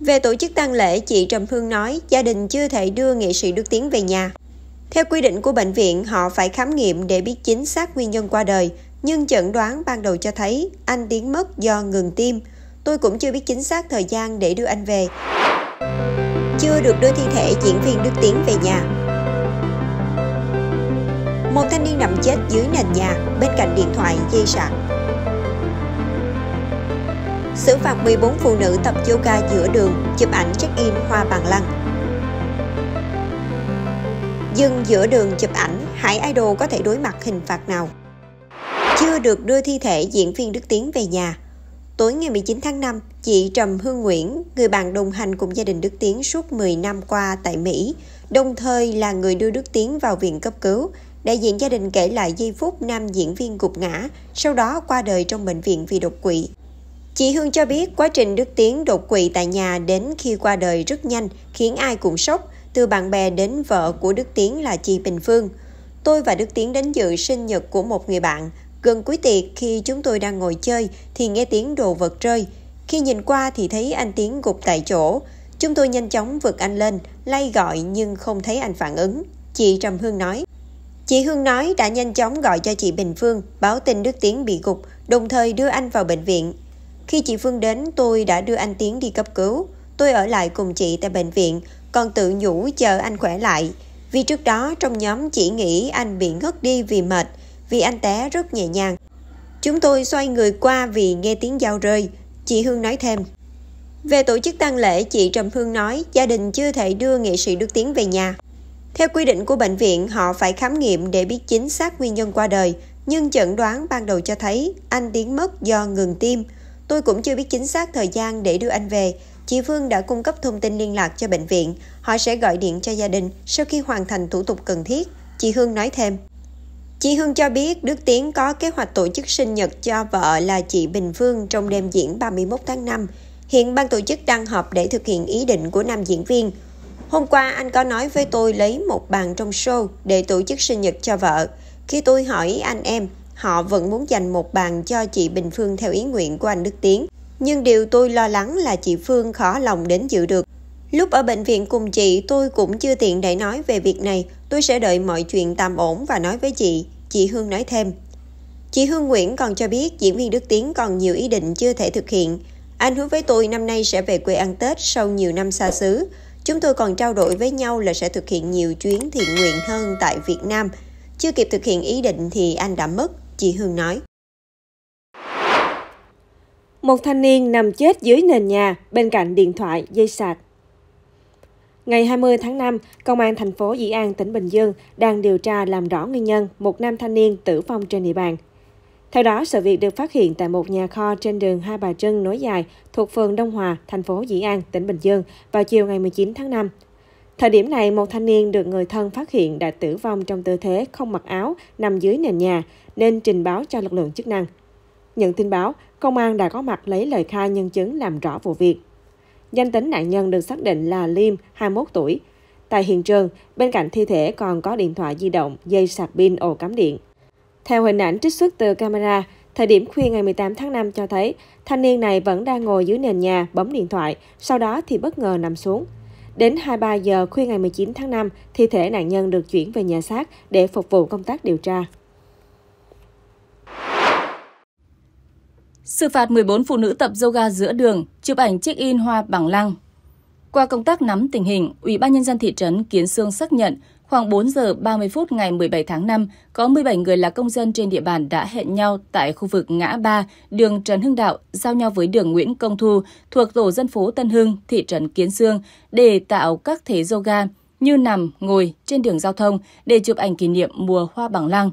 Về tổ chức tang lễ, chị Trầm Hương nói gia đình chưa thể đưa nghệ sĩ Đức Tiến về nhà. Theo quy định của bệnh viện, họ phải khám nghiệm để biết chính xác nguyên nhân qua đời, nhưng chẩn đoán ban đầu cho thấy anh Tiến mất do ngừng tim. Tôi cũng chưa biết chính xác thời gian để đưa anh về. Chưa được đưa thi thể diễn viên Đức Tiến về nhà. Một thanh niên nằm chết dưới nền nhà, bên cạnh điện thoại dây sạc xử phạt 14 phụ nữ tập yoga giữa đường, chụp ảnh check-in hoa bằng lăng. Dừng giữa đường chụp ảnh, Hải Idol có thể đối mặt hình phạt nào? Chưa được đưa thi thể diễn viên Đức Tiến về nhà. Tối ngày 19 tháng 5, chị Trầm Hương Nguyễn, người bạn đồng hành cùng gia đình Đức Tiến suốt 10 năm qua tại Mỹ, đồng thời là người đưa Đức Tiến vào viện cấp cứu, đại diện gia đình kể lại giây phút nam diễn viên gục ngã, sau đó qua đời trong bệnh viện vì đột quỵ. Chị Hương cho biết quá trình Đức Tiến đột quỵ tại nhà đến khi qua đời rất nhanh, khiến ai cũng sốc, từ bạn bè đến vợ của Đức Tiến là chị Bình Phương. Tôi và Đức Tiến đến dự sinh nhật của một người bạn. Gần cuối tiệc khi chúng tôi đang ngồi chơi thì nghe tiếng đồ vật rơi. Khi nhìn qua thì thấy anh Tiến gục tại chỗ. Chúng tôi nhanh chóng vực anh lên, lay gọi nhưng không thấy anh phản ứng. Chị Trầm Hương nói. Chị Hương nói đã nhanh chóng gọi cho chị Bình Phương, báo tin Đức Tiến bị gục, đồng thời đưa anh vào bệnh viện khi chị Phương đến, tôi đã đưa anh Tiến đi cấp cứu. Tôi ở lại cùng chị tại bệnh viện, còn tự nhủ chờ anh khỏe lại. Vì trước đó trong nhóm chỉ nghĩ anh bị ngất đi vì mệt, vì anh té rất nhẹ nhàng. Chúng tôi xoay người qua vì nghe tiếng dao rơi. Chị Hương nói thêm. Về tổ chức tang lễ, chị Trầm Hương nói gia đình chưa thể đưa nghệ sĩ Đức Tiến về nhà. Theo quy định của bệnh viện, họ phải khám nghiệm để biết chính xác nguyên nhân qua đời, nhưng chẩn đoán ban đầu cho thấy anh Tiến mất do ngừng tim. Tôi cũng chưa biết chính xác thời gian để đưa anh về. Chị Phương đã cung cấp thông tin liên lạc cho bệnh viện. Họ sẽ gọi điện cho gia đình sau khi hoàn thành thủ tục cần thiết. Chị Hương nói thêm. Chị Hương cho biết Đức Tiến có kế hoạch tổ chức sinh nhật cho vợ là chị Bình Phương trong đêm diễn 31 tháng 5. Hiện ban tổ chức đang họp để thực hiện ý định của nam diễn viên. Hôm qua anh có nói với tôi lấy một bàn trong show để tổ chức sinh nhật cho vợ. Khi tôi hỏi anh em, Họ vẫn muốn dành một bàn cho chị Bình Phương theo ý nguyện của anh Đức Tiến. Nhưng điều tôi lo lắng là chị Phương khó lòng đến dự được. Lúc ở bệnh viện cùng chị, tôi cũng chưa tiện để nói về việc này. Tôi sẽ đợi mọi chuyện tạm ổn và nói với chị. Chị Hương nói thêm. Chị Hương Nguyễn còn cho biết diễn viên Đức Tiến còn nhiều ý định chưa thể thực hiện. Anh hứa với tôi năm nay sẽ về quê ăn Tết sau nhiều năm xa xứ. Chúng tôi còn trao đổi với nhau là sẽ thực hiện nhiều chuyến thiện nguyện hơn tại Việt Nam. Chưa kịp thực hiện ý định thì anh đã mất chị Hương nói. Một thanh niên nằm chết dưới nền nhà, bên cạnh điện thoại, dây sạc. Ngày 20 tháng 5, Công an thành phố Dĩ An, tỉnh Bình Dương đang điều tra làm rõ nguyên nhân một nam thanh niên tử vong trên địa bàn. Theo đó, sự việc được phát hiện tại một nhà kho trên đường Hai Bà Trưng nối dài thuộc phường Đông Hòa, thành phố Dĩ An, tỉnh Bình Dương vào chiều ngày 19 tháng 5. Thời điểm này, một thanh niên được người thân phát hiện đã tử vong trong tư thế không mặc áo, nằm dưới nền nhà, nên trình báo cho lực lượng chức năng. Nhận tin báo, công an đã có mặt lấy lời khai nhân chứng làm rõ vụ việc. Danh tính nạn nhân được xác định là Liêm, 21 tuổi. Tại hiện trường, bên cạnh thi thể còn có điện thoại di động, dây sạc pin ổ cắm điện. Theo hình ảnh trích xuất từ camera, thời điểm khuya ngày 18 tháng 5 cho thấy thanh niên này vẫn đang ngồi dưới nền nhà bấm điện thoại, sau đó thì bất ngờ nằm xuống. Đến 23 giờ khuya ngày 19 tháng 5, thi thể nạn nhân được chuyển về nhà xác để phục vụ công tác điều tra. Xử phạt 14 phụ nữ tập yoga giữa đường, chụp ảnh check-in hoa bằng lăng. Qua công tác nắm tình hình, Ủy ban nhân dân thị trấn Kiến Sương xác nhận Khoảng 4 giờ 30 phút ngày 17 tháng 5, có 17 người là công dân trên địa bàn đã hẹn nhau tại khu vực ngã ba đường Trần Hưng Đạo giao nhau với đường Nguyễn Công Thu thuộc tổ dân phố Tân Hưng, thị trấn Kiến Sương để tạo các thế yoga như nằm, ngồi trên đường giao thông để chụp ảnh kỷ niệm mùa hoa bằng lăng.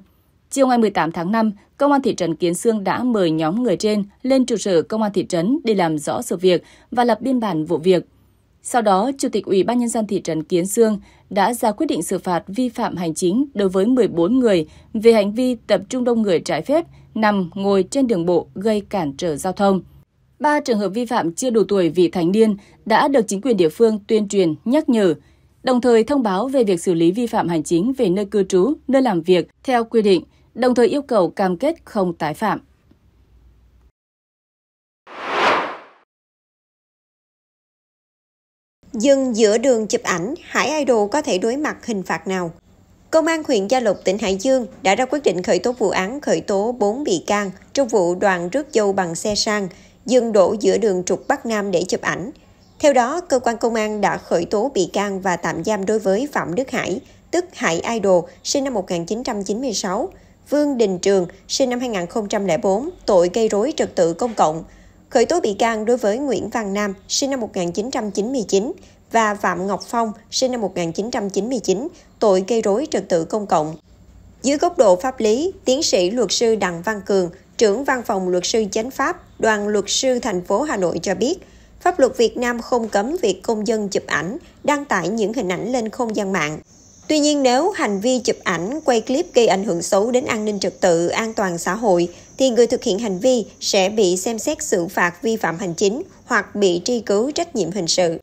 Chiều ngày 18 tháng 5, Công an thị trấn Kiến Sương đã mời nhóm người trên lên trụ sở Công an thị trấn để làm rõ sự việc và lập biên bản vụ việc. Sau đó, Chủ tịch Ủy ban Nhân dân thị trấn Kiến Sương đã ra quyết định xử phạt vi phạm hành chính đối với 14 người về hành vi tập trung đông người trái phép, nằm, ngồi trên đường bộ gây cản trở giao thông. Ba trường hợp vi phạm chưa đủ tuổi vì thành niên đã được chính quyền địa phương tuyên truyền, nhắc nhở, đồng thời thông báo về việc xử lý vi phạm hành chính về nơi cư trú, nơi làm việc theo quy định, đồng thời yêu cầu cam kết không tái phạm. Dừng giữa đường chụp ảnh, Hải Idol có thể đối mặt hình phạt nào? Công an huyện Gia Lộc, tỉnh Hải Dương đã ra quyết định khởi tố vụ án khởi tố 4 bị can trong vụ đoàn rước dâu bằng xe sang, dừng đổ giữa đường trục Bắc Nam để chụp ảnh. Theo đó, cơ quan công an đã khởi tố bị can và tạm giam đối với Phạm Đức Hải, tức Hải Idol, sinh năm 1996, Vương Đình Trường, sinh năm 2004, tội gây rối trật tự công cộng, khởi tố bị can đối với Nguyễn Văn Nam, sinh năm 1999, và Phạm Ngọc Phong, sinh năm 1999, tội gây rối trật tự công cộng. Dưới góc độ pháp lý, tiến sĩ luật sư Đặng Văn Cường, trưởng văn phòng luật sư chánh pháp, đoàn luật sư thành phố Hà Nội cho biết, pháp luật Việt Nam không cấm việc công dân chụp ảnh, đăng tải những hình ảnh lên không gian mạng. Tuy nhiên nếu hành vi chụp ảnh, quay clip gây ảnh hưởng xấu đến an ninh trật tự, an toàn xã hội thì người thực hiện hành vi sẽ bị xem xét xử phạt vi phạm hành chính hoặc bị truy cứu trách nhiệm hình sự.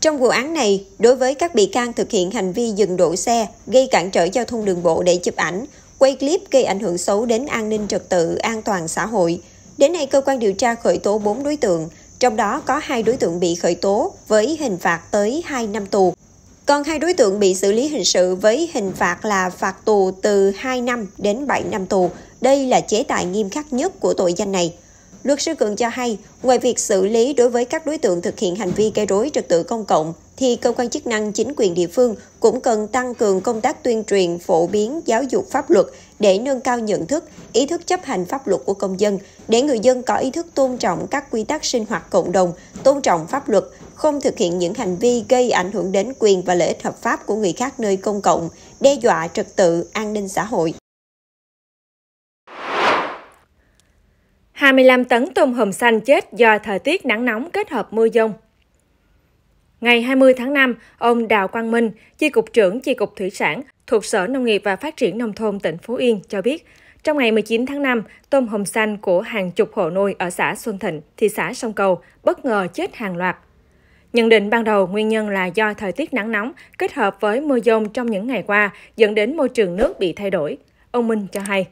Trong vụ án này, đối với các bị can thực hiện hành vi dừng đổ xe, gây cản trở giao thông đường bộ để chụp ảnh, quay clip gây ảnh hưởng xấu đến an ninh trật tự, an toàn xã hội, đến nay cơ quan điều tra khởi tố 4 đối tượng, trong đó có hai đối tượng bị khởi tố với hình phạt tới 2 năm tù. Còn hai đối tượng bị xử lý hình sự với hình phạt là phạt tù từ 2 năm đến 7 năm tù đây là chế tài nghiêm khắc nhất của tội danh này. Luật sư Cường cho hay, ngoài việc xử lý đối với các đối tượng thực hiện hành vi gây rối trật tự công cộng, thì cơ quan chức năng chính quyền địa phương cũng cần tăng cường công tác tuyên truyền, phổ biến giáo dục pháp luật để nâng cao nhận thức, ý thức chấp hành pháp luật của công dân, để người dân có ý thức tôn trọng các quy tắc sinh hoạt cộng đồng, tôn trọng pháp luật, không thực hiện những hành vi gây ảnh hưởng đến quyền và lợi ích hợp pháp của người khác nơi công cộng, đe dọa trật tự, an ninh xã hội. 25 tấn tôm hùm xanh chết do thời tiết nắng nóng kết hợp mưa dông. Ngày 20 tháng 5, ông Đào Quang Minh, Chi cục trưởng Chi cục Thủy sản thuộc Sở Nông nghiệp và Phát triển Nông thôn tỉnh Phú Yên cho biết, trong ngày 19 tháng 5, tôm hùm xanh của hàng chục hộ nuôi ở xã Xuân Thịnh, thị xã Sông Cầu bất ngờ chết hàng loạt. Nhận định ban đầu nguyên nhân là do thời tiết nắng nóng kết hợp với mưa dông trong những ngày qua dẫn đến môi trường nước bị thay đổi. Ông Minh cho hay.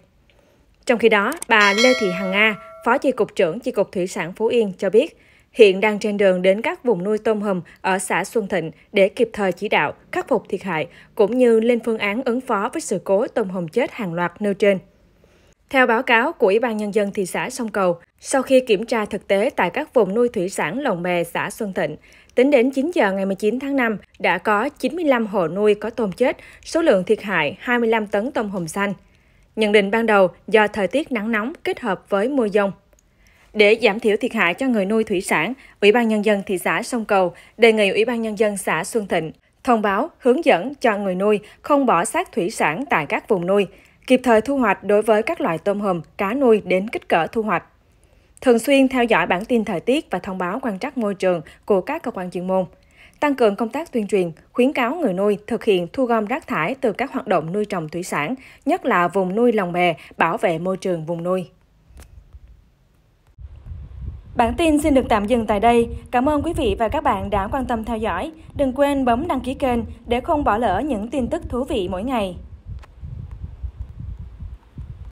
Trong khi đó, bà Lê Thị Hằng Nga, Phó Chi cục trưởng Chi cục Thủy sản Phú Yên cho biết, hiện đang trên đường đến các vùng nuôi tôm hùm ở xã Xuân Thịnh để kịp thời chỉ đạo, khắc phục thiệt hại, cũng như lên phương án ứng phó với sự cố tôm hùm chết hàng loạt nêu trên. Theo báo cáo của Ủy ban Nhân dân thị xã Sông Cầu, sau khi kiểm tra thực tế tại các vùng nuôi thủy sản lồng bè xã Xuân Thịnh, tính đến 9 giờ ngày 19 tháng 5 đã có 95 hộ nuôi có tôm chết, số lượng thiệt hại 25 tấn tôm hùm xanh. Nhận định ban đầu do thời tiết nắng nóng kết hợp với mưa dông. Để giảm thiểu thiệt hại cho người nuôi thủy sản, Ủy ban Nhân dân thị xã Sông Cầu đề nghị Ủy ban Nhân dân xã Xuân Thịnh thông báo, hướng dẫn cho người nuôi không bỏ xác thủy sản tại các vùng nuôi, kịp thời thu hoạch đối với các loại tôm hùm, cá nuôi đến kích cỡ thu hoạch. Thường xuyên theo dõi bản tin thời tiết và thông báo quan trắc môi trường của các cơ quan chuyên môn tăng cường công tác tuyên truyền, khuyến cáo người nuôi thực hiện thu gom rác thải từ các hoạt động nuôi trồng thủy sản, nhất là vùng nuôi lồng bè, bảo vệ môi trường vùng nuôi. Bản tin xin được tạm dừng tại đây. Cảm ơn quý vị và các bạn đã quan tâm theo dõi. Đừng quên bấm đăng ký kênh để không bỏ lỡ những tin tức thú vị mỗi ngày.